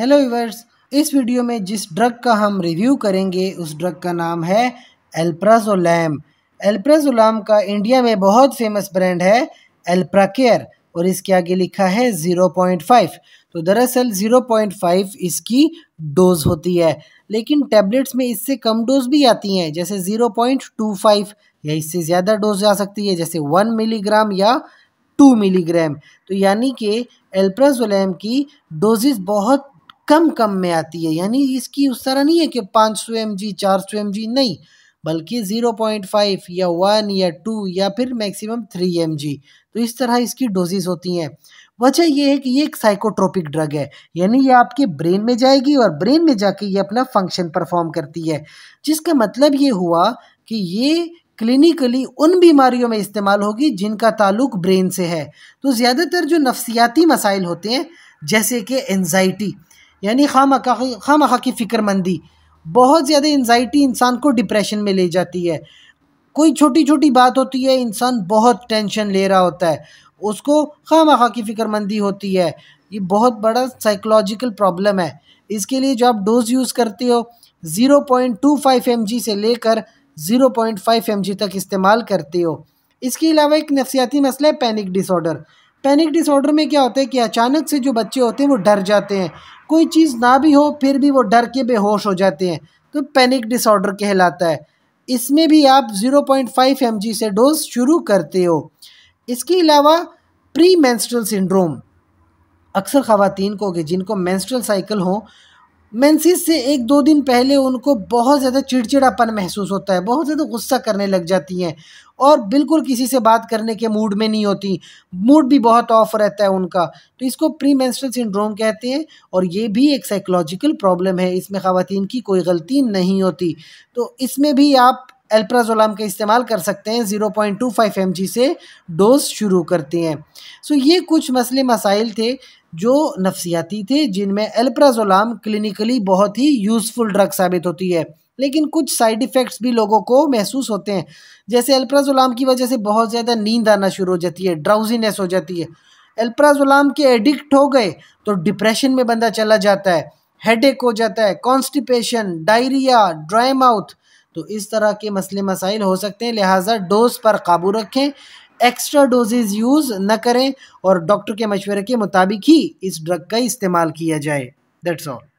hello yours इस video में जिस ड्रग का हम रिव्यू करेंगे उस ड्रग का नाम है एल्प्राजोलैम एल्प्राजोलैम का इंडिया में बहुत फेमस ब्रांड है एल्प्रा केयर और इसके आगे लिखा है ज़ीरो पॉइंट फाइव तो दरअसल ज़ीरो पॉइंट फाइव इसकी डोज होती है लेकिन टैबलेट्स में इससे कम डोज भी आती हैं जैसे ज़ीरो पॉइंट टू फाइव या इससे ज़्यादा डोज आ सकती है जैसे वन मिलीग्राम या टू मिलीग्राम तो यानी कि एल्प्राजोलैम की डोजेज बहुत कम कम में आती है यानी इसकी उस तरह नहीं है कि पाँच सौ एम जी चार सौ एम जी नहीं बल्कि ज़ीरो पॉइंट फाइव या वन या टू या फिर मैक्सिमम थ्री एम जी तो इस तरह इसकी डोजेज होती हैं वजह यह है कि ये एक साइकोट्रोपिक ड्रग है यानी ये आपके ब्रेन में जाएगी और ब्रेन में जाके ये अपना फंक्शन परफॉर्म करती है जिसका मतलब ये हुआ कि ये क्लिनिकली उन बीमारियों में इस्तेमाल होगी जिनका ताल्लुक ब्रेन से है तो ज़्यादातर जो नफ्सियाती मसाइल होते हैं जैसे कि एनजाइटी यानी खाम खाम की फ़िक्रमंदी बहुत ज़्यादा इन्जाइटी इंसान को डिप्रेशन में ले जाती है कोई छोटी छोटी बात होती है इंसान बहुत टेंशन ले रहा होता है उसको खाम की फ़िक्रमंदी होती है ये बहुत बड़ा साइकोलॉजिकल प्रॉब्लम है इसके लिए जो आप डोज़ यूज़ करते हो zero point two five M G से लेकर zero point five M G तक इस्तेमाल करते हो इसके अलावा एक नफसियाती मसला है पैनिक डिसऑर्डर पैनिक डिसऑर्डर में क्या होता है कि अचानक से जो बच्चे होते हैं वो डर जाते हैं कोई चीज़ ना भी हो फिर भी वो डर के बेहोश हो जाते हैं तो पैनिक डिसऑर्डर कहलाता है इसमें भी आप 0.5 पॉइंट से डोज शुरू करते हो इसके अलावा प्री मैंस्ट्रल सिंड्रोम अक्सर ख़वान को कि जिनको मैंस्ट्रल साइकिल हो मेंसिस से एक दो दिन पहले उनको बहुत ज़्यादा चिड़चिड़ापन महसूस होता है बहुत ज़्यादा गुस्सा करने लग जाती हैं और बिल्कुल किसी से बात करने के मूड में नहीं होती मूड भी बहुत ऑफ रहता है उनका तो इसको प्री मेंस्ट्रल सिंड्रोम कहते हैं और ये भी एक साइकोलॉजिकल प्रॉब्लम है इसमें ख़वातीन की कोई गलती नहीं होती तो इसमें भी आप एल्प्राजोलाम का इस्तेमाल कर सकते हैं 0.25 पॉइंट से डोज शुरू करते हैं सो ये कुछ मसले मसाइल थे जो नफसियाती थे जिनमें एल्प्राजोलाम क्लिनिकली बहुत ही यूज़फुल ड्रग साबित होती है लेकिन कुछ साइड इफ़ेक्ट्स भी लोगों को महसूस होते हैं जैसे एल्प्राजोलाम की वजह से बहुत ज़्यादा नींद आना शुरू हो जाती है ड्राउजीनेस हो जाती है एल्प्राजोलाम के एडिक्ट हो गए तो डिप्रेशन में बंदा चला जाता है हेडेक हो जाता है कॉन्स्टिपेशन डायरिया ड्राई माउथ तो इस तरह के मसले मसाइल हो सकते हैं लिहाजा डोज़ पर काबू रखें एक्स्ट्रा डोजेज़ यूज़ न करें और डॉक्टर के मशवरे के मुताबिक ही इस ड्रग का इस्तेमाल किया जाए दैट्स ऑल